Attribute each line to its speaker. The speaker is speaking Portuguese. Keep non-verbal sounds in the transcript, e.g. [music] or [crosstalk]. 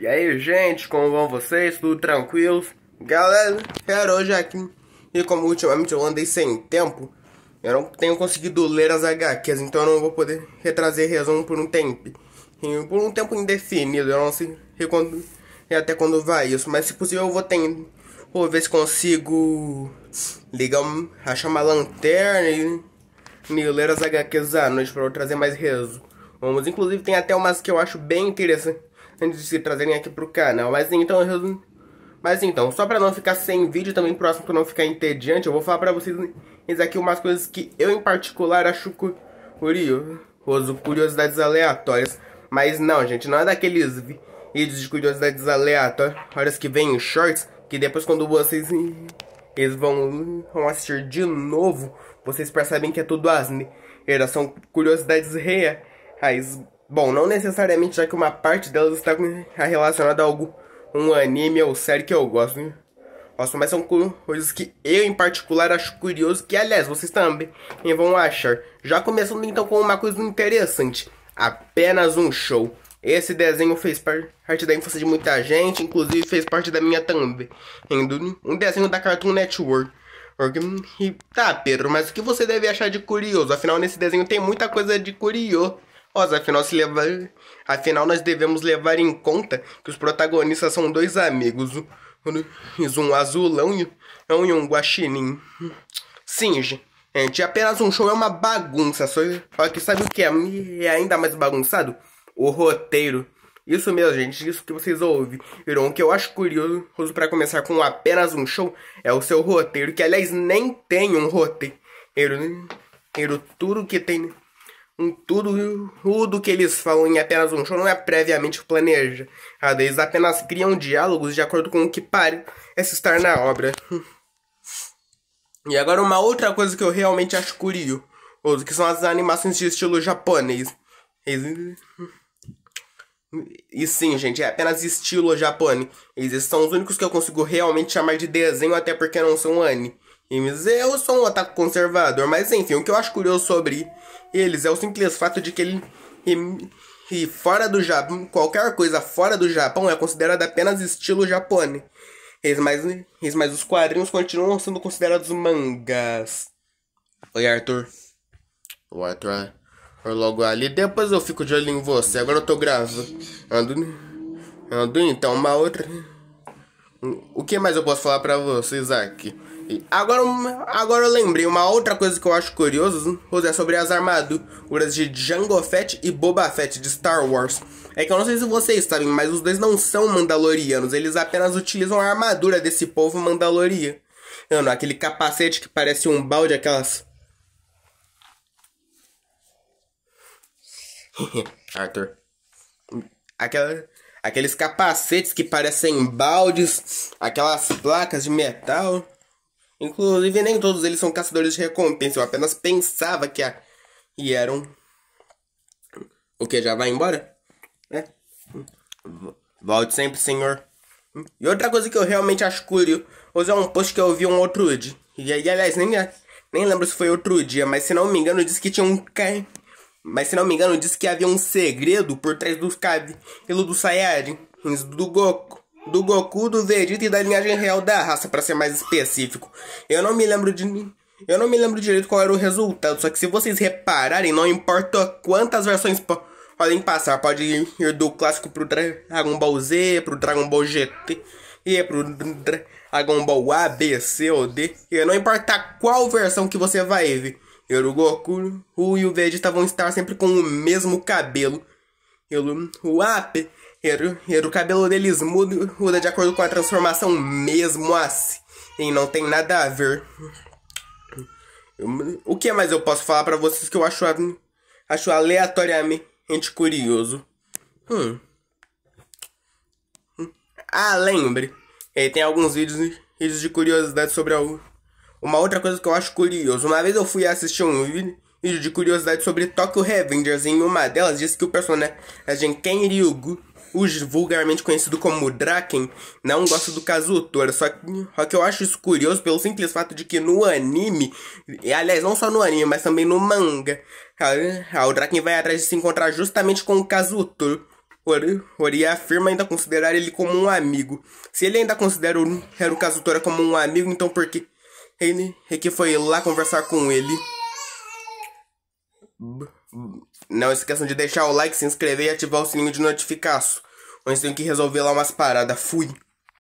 Speaker 1: E aí, gente, como vão vocês? Tudo tranquilo? Galera, era hoje aqui. E como ultimamente eu andei sem tempo, eu não tenho conseguido ler as HQs, então eu não vou poder retrazer resumo por um tempo. E por um tempo indefinido, eu não sei quando, e até quando vai isso, mas se possível eu vou tentar. Vou ver se consigo ligar, achar uma lanterna e, e ler as HQs à noite para eu trazer mais resumo. Inclusive tem até umas que eu acho bem interessante antes de se trazerem aqui pro canal. Mas então, eu... mas então, só pra não ficar sem vídeo também, próximo pra não ficar entediante, eu vou falar pra vocês aqui umas coisas que eu em particular acho curioso, curiosidades aleatórias. Mas não, gente, não é daqueles vídeos de curiosidades aleatórias que vem em shorts, que depois quando vocês eles vão, vão assistir de novo, vocês percebem que é tudo asne. Era, são curiosidades reais Bom, não necessariamente, já que uma parte delas está tá relacionada a algum um anime ou série que eu gosto. Hein? Gosto, mas são coisas que eu em particular acho curioso, que aliás vocês também vão achar. Já começando então com uma coisa interessante, apenas um show. Esse desenho fez parte da infância de muita gente, inclusive fez parte da minha também. Um desenho da Cartoon Network. tá, Pedro, mas o que você deve achar de curioso? Afinal, nesse desenho tem muita coisa de curioso nós, afinal, se levar... afinal, nós devemos levar em conta que os protagonistas são dois amigos, um azulão é e um guaxinim. Sim, é, gente, apenas um show é uma bagunça, só, que sabe o que é? é ainda mais bagunçado? O roteiro. Isso mesmo, gente, isso que vocês ouviram. O que eu acho curioso para começar com apenas um show é o seu roteiro, que aliás nem tem um roteiro. Né? Tudo que tem né? em tudo, tudo que eles falam em apenas um show não é previamente planejado. Ah, eles apenas criam diálogos de acordo com o que parece é estar na obra. [laughs] E agora uma outra coisa que eu realmente acho curioso, que são as animações de estilo japonês. E sim, gente, é apenas estilo japonês. Eles são os únicos que eu consigo realmente chamar de desenho, até porque não são anime eu sou um ataque conservador, mas enfim, o que eu acho curioso sobre eles é o simples fato de que ele. E, e fora do Japão, qualquer coisa fora do Japão é considerada apenas estilo japonês. Mas, mas os quadrinhos continuam sendo considerados mangás. Oi, Arthur. O Arthur logo ali. Depois eu fico de olho em você. Agora eu tô gravando. Ando então uma outra. O que mais eu posso falar pra vocês aqui? Agora, agora eu lembrei uma outra coisa que eu acho curioso, é sobre as armaduras de Jango Fett e Boba Fett de Star Wars. É que eu não sei se vocês sabem, mas os dois não são mandalorianos, eles apenas utilizam a armadura desse povo mandaloriano. Aquele capacete que parece um balde, aquelas... [laughs] Arthur. Aquela aqueles capacetes que parecem baldes, aquelas placas de metal. Inclusive, nem todos eles são caçadores de recompensa. Eu apenas pensava que a... e eram. O que? Já vai embora? É. Volte sempre, senhor. E outra coisa que eu realmente acho curioso é um post que eu vi um outro dia. E, aliás, nem, é- nem lembro se foi outro dia, mas se não me engano, disse que tinha um, ca... Mas se não me engano, disse que havia um segredo por trás dos cabelos do Saiyajin, do Goku, do Goku, do Vegeta e da linhagem real da raça, para ser mais específico. Eu não me lembro de eu não me lembro direito qual era o resultado, só que se vocês repararem, não importa quantas versões po podem passar, pode ir do clássico pro Dragon Ball Z, pro Dragon Ball GT, e pro Dragon Ball A, B, C ou D, e não importa qual versão que você vai ver Eru Goku, Ryu e o Vegeta vão estar sempre com o mesmo cabelo. Eu, o Ape, eu, eu o cabelo deles muda, muda de acordo com a transformação mesmo assim. E não tem nada a ver. O que mais eu posso falar para vocês que eu acho, acho aleatoriamente curioso? Hum. Ah, lembre. Ele tem alguns vídeos, vídeos de curiosidade sobre a uma outra coisa que eu acho curioso, uma vez eu fui assistir um vídeo de curiosidade sobre Tokyo Revengers e em uma delas disse que o personagem né, Ken Ryugu, o vulgarmente conhecido como Draken, não gosta do Kazutora, só que, só que eu acho isso curioso pelo simples fato de que no anime, e, aliás, não só no anime, mas também no manga, a, a, o Draken vai atrás de se encontrar justamente com o Kazutora, Ori afirma ainda considerar ele como um amigo. Se ele ainda considera o Kazutora como um amigo, então por que ele, Reiki foi lá conversar com ele. Não esqueçam de deixar o like, se inscrever e ativar o sininho de notificação. Onde tem que resolver lá umas paradas. Fui!